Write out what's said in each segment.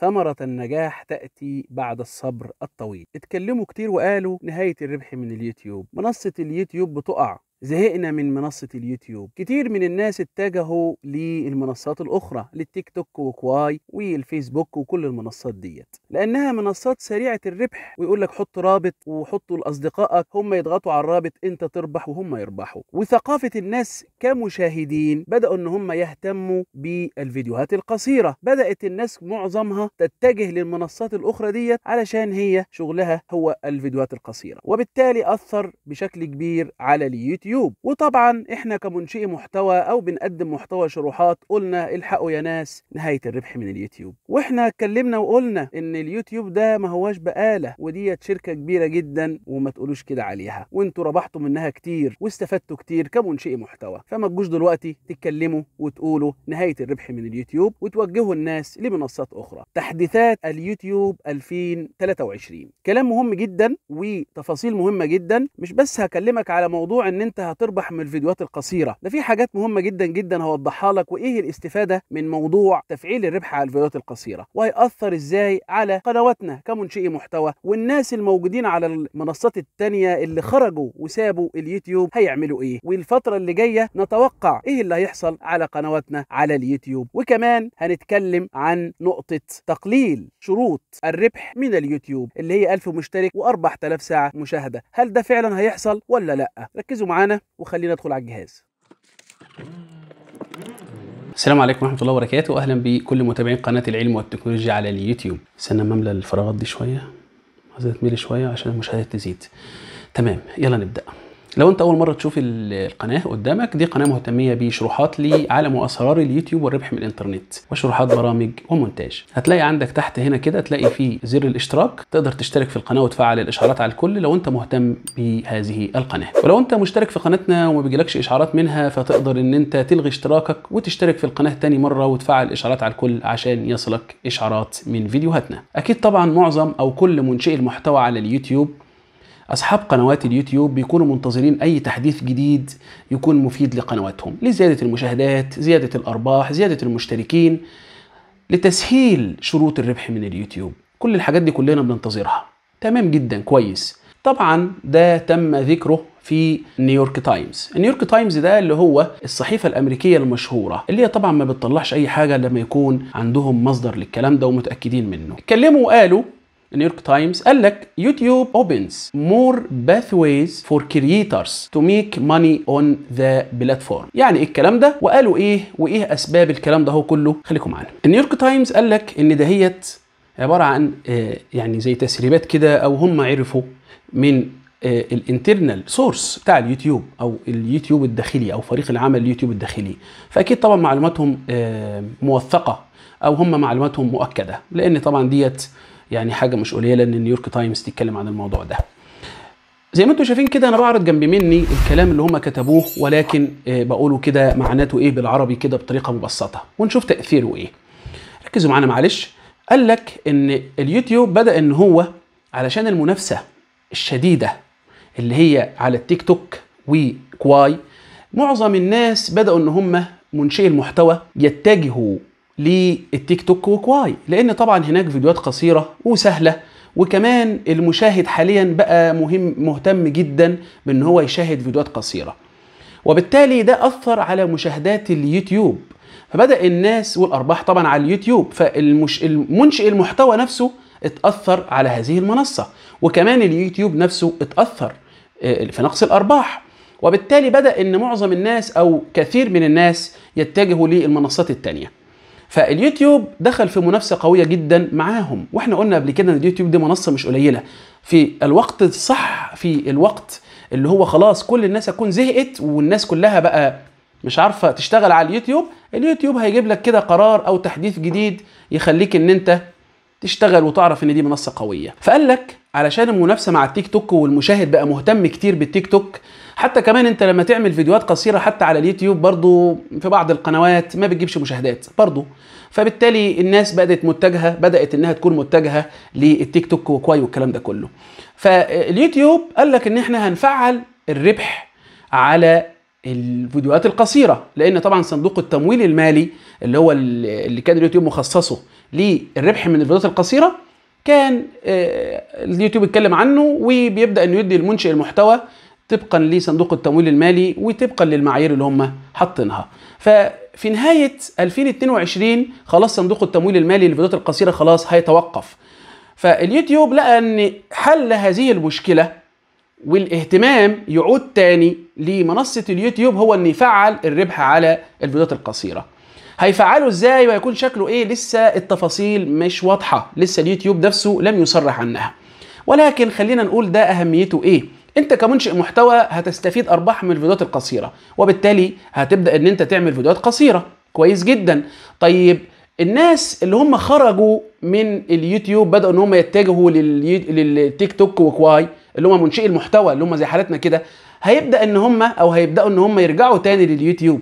ثمرة النجاح تأتي بعد الصبر الطويل اتكلموا كتير وقالوا نهاية الربح من اليوتيوب منصة اليوتيوب بتقع زهقنا من منصة اليوتيوب كتير من الناس اتجهوا للمنصات الأخرى للتيك توك وكواي والفيسبوك وكل المنصات ديت لأنها منصات سريعة الربح ويقول لك حط رابط وحطه لأصدقائك هم يضغطوا على الرابط أنت تربح وهم يربحوا وثقافة الناس كمشاهدين بدأوا أن هم يهتموا بالفيديوهات القصيرة بدأت الناس معظمها تتجه للمنصات الأخرى ديت علشان هي شغلها هو الفيديوهات القصيرة وبالتالي أثر بشكل كبير على اليوتيوب اليوتيوب وطبعا احنا كمنشئي محتوى او بنقدم محتوى شروحات قلنا الحقوا يا ناس نهايه الربح من اليوتيوب واحنا اتكلمنا وقلنا ان اليوتيوب ده ما هواش بقاله وديت شركه كبيره جدا وما تقولوش كده عليها وانتوا ربحتوا منها كتير واستفدتوا كتير كمنشئي محتوى فما تجوش دلوقتي تتكلموا وتقولوا نهايه الربح من اليوتيوب وتوجهوا الناس لمنصات اخرى تحديثات اليوتيوب 2023 كلام مهم جدا وتفاصيل مهمه جدا مش بس هكلمك على موضوع ان انت هتربح من الفيديوهات القصيره ده في حاجات مهمه جدا جدا هوضحها لك وايه الاستفاده من موضوع تفعيل الربح على الفيديوهات القصيره وهيأثر ازاي على قنواتنا كمنشئي محتوى والناس الموجودين على المنصات التانية اللي خرجوا وسابوا اليوتيوب هيعملوا ايه والفتره اللي جايه نتوقع ايه اللي هيحصل على قنواتنا على اليوتيوب وكمان هنتكلم عن نقطه تقليل شروط الربح من اليوتيوب اللي هي 1000 مشترك و4000 ساعه مشاهده هل ده فعلا هيحصل ولا لا ركزوا معانا معانا وخلينا ندخل على الجهاز السلام عليكم ورحمه الله وبركاته واهلا بكل متابعين قناه العلم والتكنولوجيا على اليوتيوب استنى مملى الفراغات دي شويه عايز تميل شويه عشان المشاهدات تزيد تمام يلا نبدا لو انت اول مره تشوف القناه قدامك دي قناه مهتميه بشروحات لعالم واسرار اليوتيوب والربح من الانترنت وشروحات برامج ومونتاج هتلاقي عندك تحت هنا كده تلاقي في زر الاشتراك تقدر تشترك في القناه وتفعل الاشعارات على الكل لو انت مهتم بهذه القناه ولو انت مشترك في قناتنا وما بيجيلكش اشعارات منها فتقدر ان انت تلغي اشتراكك وتشترك في القناه تاني مره وتفعل الاشعارات على الكل عشان يصلك اشعارات من فيديوهاتنا اكيد طبعا معظم او كل منشئي المحتوى على اليوتيوب أصحاب قنوات اليوتيوب بيكونوا منتظرين أي تحديث جديد يكون مفيد لقنواتهم لزيادة المشاهدات زيادة الأرباح زيادة المشتركين لتسهيل شروط الربح من اليوتيوب كل الحاجات دي كلنا بننتظرها تمام جدا كويس طبعا ده تم ذكره في نيويورك تايمز نيويورك تايمز ده اللي هو الصحيفة الأمريكية المشهورة اللي هي طبعا ما بتطلعش أي حاجة لما يكون عندهم مصدر للكلام ده ومتأكدين منه اتكلموا وقالوا نيويورك تايمز قال لك يوتيوب مور باث ويز فور كرييترز تو ميك ماني اون ذا بلاتفورم يعني ايه الكلام ده وقالوا ايه وايه اسباب الكلام ده هو كله خليكم معانا نيويورك تايمز قال لك ان دهيت عباره عن آه، يعني زي تسريبات كده او هم عرفوا من الانترنال آه، سورس بتاع اليوتيوب او اليوتيوب الداخلي او فريق العمل اليوتيوب الداخلي فاكيد طبعا معلوماتهم آه، موثقه او هم معلوماتهم مؤكده لان طبعا ديت يعني حاجه مش قليله ان نيويورك تايمز تتكلم عن الموضوع ده زي ما انتم شايفين كده انا بعرض جنب مني الكلام اللي هم كتبوه ولكن آه، بقوله كده معناته ايه بالعربي كده بطريقه مبسطه ونشوف تاثيره ايه ركزوا معانا معلش قال لك ان اليوتيوب بدا ان هو علشان المنافسه الشديده اللي هي على التيك توك وكواي معظم الناس بداوا ان هم منشئي المحتوى يتجهوا للتيك توك وكواي لان طبعا هناك فيديوهات قصيره وسهله وكمان المشاهد حاليا بقى مهم مهتم جدا بان هو يشاهد فيديوهات قصيره وبالتالي ده اثر على مشاهدات اليوتيوب فبدا الناس والارباح طبعا على اليوتيوب فالمنشئ المحتوى نفسه اتاثر على هذه المنصه وكمان اليوتيوب نفسه اتاثر آه، في نقص الارباح وبالتالي بدا ان معظم الناس او كثير من الناس يتجهوا للمنصات التانيه فاليوتيوب دخل في منافسه قويه جدا معاهم واحنا قلنا قبل كده ان اليوتيوب دي منصه مش قليله في الوقت الصح في الوقت اللي هو خلاص كل الناس هتكون زهقت والناس كلها بقى مش عارفه تشتغل على اليوتيوب اليوتيوب هيجيب لك كده قرار او تحديث جديد يخليك ان انت تشتغل وتعرف ان دي منصه قويه فقال لك علشان المنافسه مع التيك توك والمشاهد بقى مهتم كتير بالتيك توك حتى كمان انت لما تعمل فيديوهات قصيره حتى على اليوتيوب برضو في بعض القنوات ما بتجيبش مشاهدات برضو فبالتالي الناس بدات متجهه بدات انها تكون متجهه للتيك توك وكواي والكلام ده كله فاليوتيوب قال لك ان احنا هنفعل الربح على الفيديوهات القصيره لان طبعا صندوق التمويل المالي اللي هو اللي كان اليوتيوب مخصصه للربح من الفيديوهات القصيره كان آه، اليوتيوب اتكلم عنه وبيبدا انه يدي المنشئ المحتوى طبقا لصندوق التمويل المالي وطبقا للمعايير اللي هم حاطينها ففي نهايه 2022 خلاص صندوق التمويل المالي للفيديوهات القصيره خلاص هيتوقف فاليوتيوب لقى ان حل هذه المشكله والاهتمام يعود تاني لمنصه اليوتيوب هو ان يفعل الربح على الفيديوهات القصيره هيفعله ازاي وهيكون شكله ايه لسه التفاصيل مش واضحه لسه اليوتيوب نفسه لم يصرح عنها ولكن خلينا نقول ده اهميته ايه انت كمنشئ محتوى هتستفيد ارباح من الفيديوهات القصيره وبالتالي هتبدا ان انت تعمل فيديوهات قصيره كويس جدا طيب الناس اللي هم خرجوا من اليوتيوب بداوا ان هم يتجهوا للتيك توك وكواي اللي هم منشئي المحتوى اللي هم زي حالتنا كده هيبدا ان هم او هيبداوا ان هم يرجعوا تاني لليوتيوب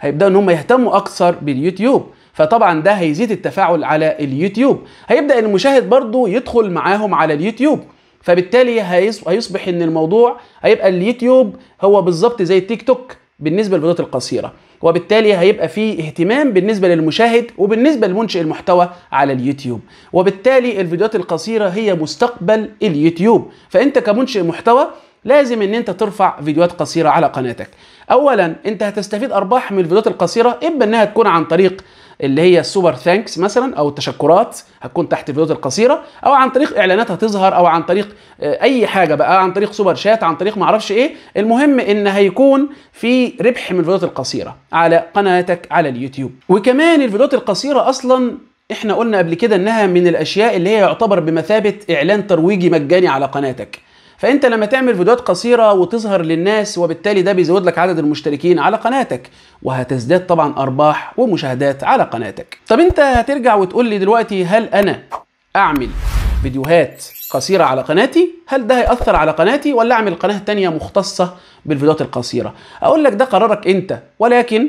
هيبداوا ان هم يهتموا اكثر باليوتيوب فطبعا ده هيزيد التفاعل على اليوتيوب هيبدا المشاهد برضو يدخل معاهم على اليوتيوب فبالتالي هيصبح ان الموضوع هيبقى اليوتيوب هو بالظبط زي التيك توك بالنسبه للفيديوهات القصيره وبالتالي هيبقى في اهتمام بالنسبه للمشاهد وبالنسبه لمنشئ المحتوى على اليوتيوب وبالتالي الفيديوهات القصيره هي مستقبل اليوتيوب فانت كمنشئ محتوى لازم ان انت ترفع فيديوهات قصيره على قناتك اولا انت هتستفيد ارباح من الفيديوهات القصيره اما انها تكون عن طريق اللي هي السوبر ثانكس مثلا او التشكرات هتكون تحت الفيديوهات القصيره او عن طريق اعلانات هتظهر او عن طريق آه، اي حاجه بقى عن طريق سوبر شات عن طريق ما اعرفش ايه المهم ان هيكون في ربح من الفيديوهات القصيره على قناتك على اليوتيوب وكمان الفيديوهات القصيره اصلا احنا قلنا قبل كده انها من الاشياء اللي هي يعتبر بمثابه اعلان ترويجي مجاني على قناتك فانت لما تعمل فيديوهات قصيره وتظهر للناس وبالتالي ده بيزود لك عدد المشتركين على قناتك وهتزداد طبعا ارباح ومشاهدات على قناتك طب انت هترجع وتقول لي دلوقتي هل انا اعمل فيديوهات قصيرة على قناتي هل ده هيأثر على قناتي ولا أعمل قناة تانية مختصة بالفيديوهات القصيرة أقول لك ده قرارك أنت ولكن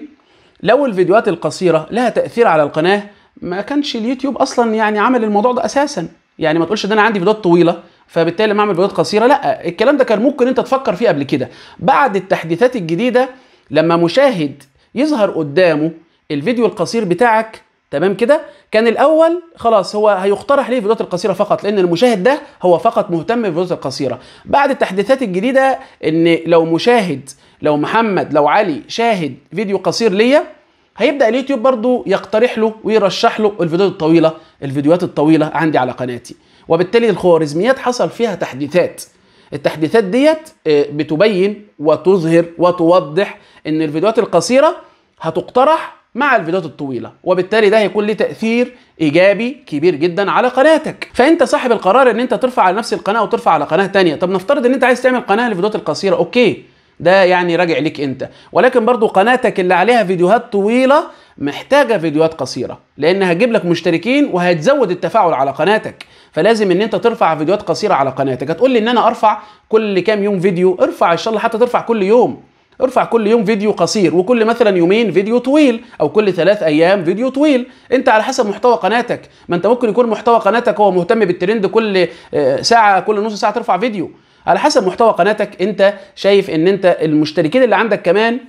لو الفيديوهات القصيرة لها تأثير على القناة ما كانش اليوتيوب أصلا يعني عمل الموضوع ده أساسا يعني ما تقولش ده أنا عندي فيديوهات طويلة فبالتالي لما اعمل فيديوهات قصيره لا الكلام ده كان ممكن انت تفكر فيه قبل كده بعد التحديثات الجديده لما مشاهد يظهر قدامه الفيديو القصير بتاعك تمام كده كان الاول خلاص هو هيقترح ليه الفيديوهات القصيره فقط لان المشاهد ده هو فقط مهتم بالفيديوهات القصيره بعد التحديثات الجديده ان لو مشاهد لو محمد لو علي شاهد فيديو قصير ليا هيبدا اليوتيوب برضو يقترح له ويرشح له الفيديوهات الطويله الفيديوهات الطويله عندي على قناتي وبالتالي الخوارزميات حصل فيها تحديثات التحديثات ديت آه، بتبين وتظهر وتوضح ان الفيديوهات القصيره هتقترح مع الفيديوهات الطويله وبالتالي ده هيكون ليه تاثير ايجابي كبير جدا على قناتك فانت صاحب القرار ان انت ترفع على نفس القناه وترفع على قناه تانية طب نفترض ان انت عايز تعمل قناه للفيديوهات القصيره اوكي ده يعني راجع ليك انت ولكن برضو قناتك اللي عليها فيديوهات طويله محتاجه فيديوهات قصيره لان هتجيب لك مشتركين وهتزود التفاعل على قناتك فلازم ان انت ترفع فيديوهات قصيره على قناتك هتقول لي ان انا ارفع كل كام يوم فيديو ارفع ان شاء الله حتى ترفع كل يوم ارفع كل يوم فيديو قصير وكل مثلا يومين فيديو طويل او كل ثلاث ايام فيديو طويل انت على حسب محتوى قناتك ما انت ممكن يكون محتوى قناتك هو مهتم بالترند كل آه، ساعه كل نص ساعه ترفع فيديو على حسب محتوى قناتك انت شايف ان انت المشتركين اللي عندك كمان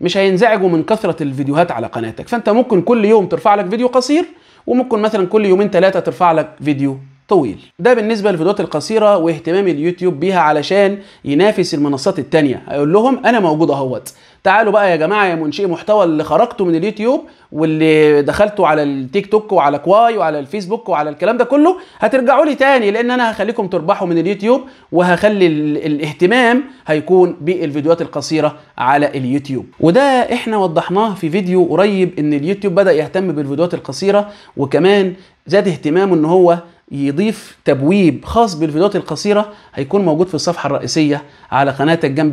مش هينزعجوا من كثرة الفيديوهات على قناتك فانت ممكن كل يوم ترفع لك فيديو قصير وممكن مثلا كل يومين ثلاثة ترفع لك فيديو طويل ده بالنسبة للفيديوهات القصيرة واهتمام اليوتيوب بيها علشان ينافس المنصات التانية هيقول لهم أنا موجود أهوت تعالوا بقى يا جماعة يا منشئي محتوى اللي خرجتوا من اليوتيوب واللي دخلتوا على التيك توك وعلى كواي وعلى الفيسبوك وعلى الكلام ده كله هترجعوا لي تاني لأن أنا هخليكم تربحوا من اليوتيوب وهخلي الاهتمام هيكون بالفيديوهات القصيرة على اليوتيوب وده احنا وضحناه في فيديو قريب ان اليوتيوب بدأ يهتم بالفيديوهات القصيرة وكمان زاد اهتمامه ان هو يضيف تبويب خاص بالفيديوهات القصيره هيكون موجود في الصفحه الرئيسيه على قناتك جنب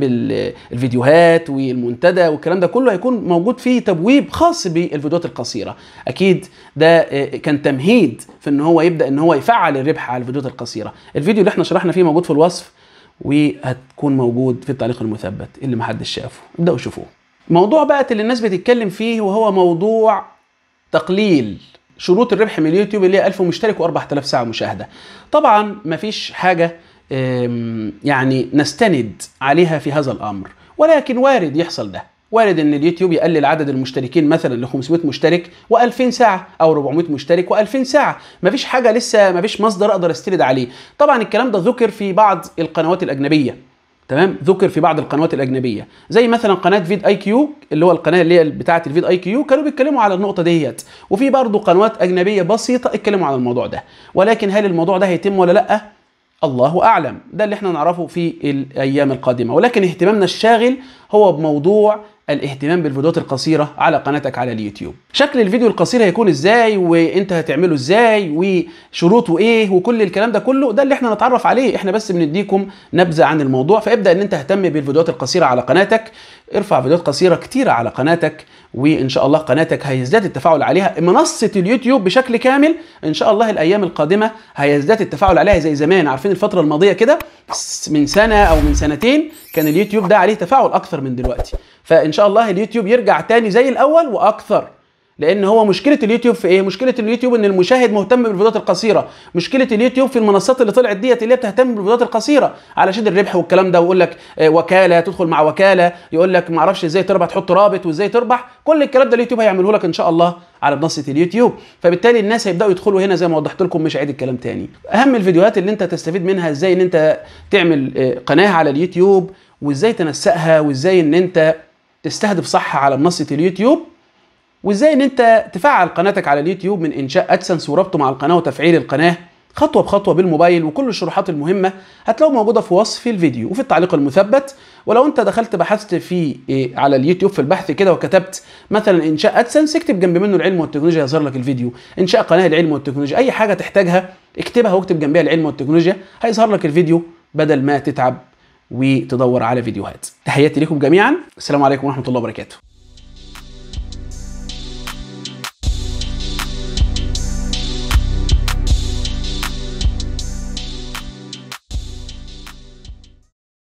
الفيديوهات والمنتدى والكلام ده كله هيكون موجود فيه تبويب خاص بالفيديوهات القصيره اكيد ده آه، كان تمهيد في ان هو يبدا ان هو يفعل الربح على الفيديوهات القصيره الفيديو اللي احنا شرحنا فيه موجود في الوصف وهتكون موجود في التعليق المثبت اللي محدش شافه ابداوا شوفوه موضوع بقى اللي الناس بتتكلم فيه وهو موضوع تقليل شروط الربح من اليوتيوب اللي هي 1000 مشترك و4000 ساعه مشاهده طبعا مفيش حاجه يعني نستند عليها في هذا الامر ولكن وارد يحصل ده وارد ان اليوتيوب يقلل عدد المشتركين مثلا ل 500 مشترك و2000 ساعه او 400 مشترك و2000 ساعه مفيش حاجه لسه مفيش مصدر اقدر استند عليه طبعا الكلام ده ذكر في بعض القنوات الاجنبيه تمام ذكر في بعض القنوات الاجنبيه زي مثلا قناه فيد اي كيو اللي هو القناه اللي هي بتاعه الفيد اي كيو كانوا بيتكلموا على النقطه ديت وفي برضه قنوات اجنبيه بسيطه اتكلموا على الموضوع ده ولكن هل الموضوع ده هيتم ولا لا الله اعلم ده اللي احنا نعرفه في الايام القادمه ولكن اهتمامنا الشاغل هو بموضوع الاهتمام بالفيديوهات القصيرة على قناتك على اليوتيوب شكل الفيديو القصير هيكون ازاي وانت هتعمله ازاي وشروطه ايه وكل الكلام ده كله ده اللي احنا نتعرف عليه احنا بس بنديكم نبذة عن الموضوع فابدأ ان انت اهتم بالفيديوهات القصيرة على قناتك ارفع فيديوهات قصيرة كتيرة على قناتك وان شاء الله قناتك هيزداد التفاعل عليها منصة اليوتيوب بشكل كامل ان شاء الله الايام القادمة هيزداد التفاعل عليها زي زمان عارفين الفترة الماضية كده من سنة او من سنتين كان اليوتيوب ده عليه تفاعل اكثر من دلوقتي فان شاء الله اليوتيوب يرجع تاني زي الاول واكثر لان هو مشكله اليوتيوب في ايه مشكله اليوتيوب ان المشاهد مهتم بالفيديوهات القصيره مشكله اليوتيوب في المنصات اللي طلعت ديت اللي بتهتم بالفيديوهات القصيره علشان الربح والكلام ده ويقول لك آه، وكاله تدخل مع وكاله يقول لك ما اعرفش ازاي تربح تحط رابط وازاي تربح كل الكلام ده اليوتيوب هيعمله لك ان شاء الله على منصه اليوتيوب فبالتالي الناس هيبداوا يدخلوا هنا زي ما وضحت لكم مش عيد الكلام تاني اهم الفيديوهات اللي انت تستفيد منها ازاي ان انت تعمل آه، قناه على اليوتيوب وازاي تنسقها وازاي ان انت تستهدف صح على منصه اليوتيوب وازاي ان انت تفعل قناتك على اليوتيوب من انشاء ادسنس وربطه مع القناه وتفعيل القناه خطوه بخطوه بالموبايل وكل الشروحات المهمه هتلاقوها موجوده في وصف الفيديو وفي التعليق المثبت ولو انت دخلت بحثت في إيه على اليوتيوب في البحث كده وكتبت مثلا انشاء ادسنس اكتب جنب منه العلم والتكنولوجيا هيظهر لك الفيديو انشاء قناه العلم والتكنولوجيا اي حاجه تحتاجها اكتبها واكتب جنبها العلم والتكنولوجيا هيظهر لك الفيديو بدل ما تتعب وتدور على فيديوهات تحياتي لكم جميعا السلام عليكم ورحمه الله وبركاته